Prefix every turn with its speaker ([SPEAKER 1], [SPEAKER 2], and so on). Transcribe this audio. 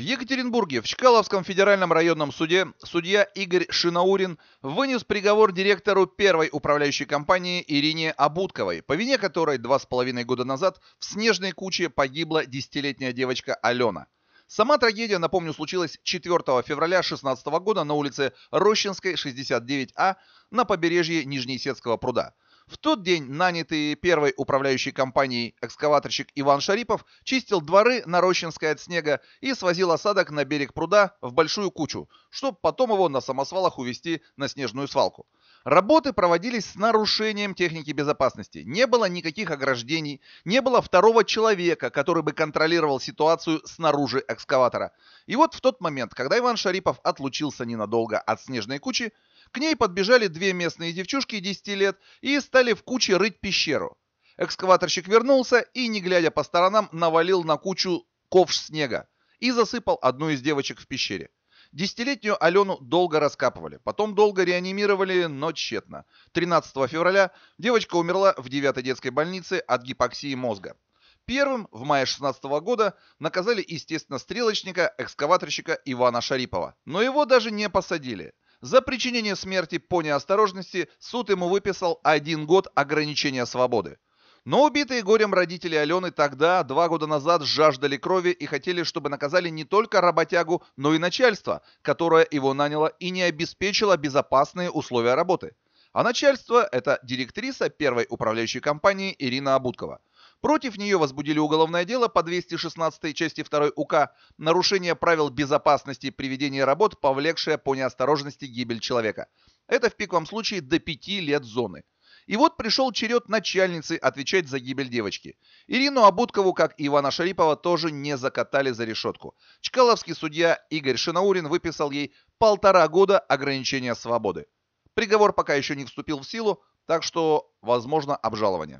[SPEAKER 1] Екатеринбурге в Чкаловском федеральном районном суде судья Игорь Шинаурин вынес приговор директору первой управляющей компании Ирине Абутковой, по вине которой два с половиной года назад в снежной куче погибла десятилетняя девочка Алена. Сама трагедия, напомню, случилась 4 февраля 2016 года на улице Рощинской, 69А, на побережье Нижнеисетского пруда – в тот день нанятый первой управляющей компанией экскаваторщик Иван Шарипов чистил дворы на Рощинской от снега и свозил осадок на берег пруда в большую кучу, чтобы потом его на самосвалах увезти на снежную свалку. Работы проводились с нарушением техники безопасности. Не было никаких ограждений, не было второго человека, который бы контролировал ситуацию снаружи экскаватора. И вот в тот момент, когда Иван Шарипов отлучился ненадолго от снежной кучи, к ней подбежали две местные девчушки 10 лет и стали в куче рыть пещеру. Экскаваторщик вернулся и, не глядя по сторонам, навалил на кучу ковш снега и засыпал одну из девочек в пещере. Десятилетнюю Алену долго раскапывали, потом долго реанимировали, но тщетно. 13 февраля девочка умерла в 9-й детской больнице от гипоксии мозга. Первым в мае 16 года наказали, естественно, стрелочника, экскаваторщика Ивана Шарипова. Но его даже не посадили. За причинение смерти по неосторожности суд ему выписал один год ограничения свободы. Но убитые горем родители Алены тогда, два года назад, жаждали крови и хотели, чтобы наказали не только работягу, но и начальство, которое его наняло и не обеспечило безопасные условия работы. А начальство – это директриса первой управляющей компании Ирина Абуткова. Против нее возбудили уголовное дело по 216 части 2 УК «Нарушение правил безопасности при ведении работ, повлекшее по неосторожности гибель человека». Это в пиковом случае до 5 лет зоны – и вот пришел черед начальницы отвечать за гибель девочки. Ирину Абуткову, как и Ивана Шарипова, тоже не закатали за решетку. Чкаловский судья Игорь Шинаурин выписал ей полтора года ограничения свободы. Приговор пока еще не вступил в силу, так что возможно обжалование.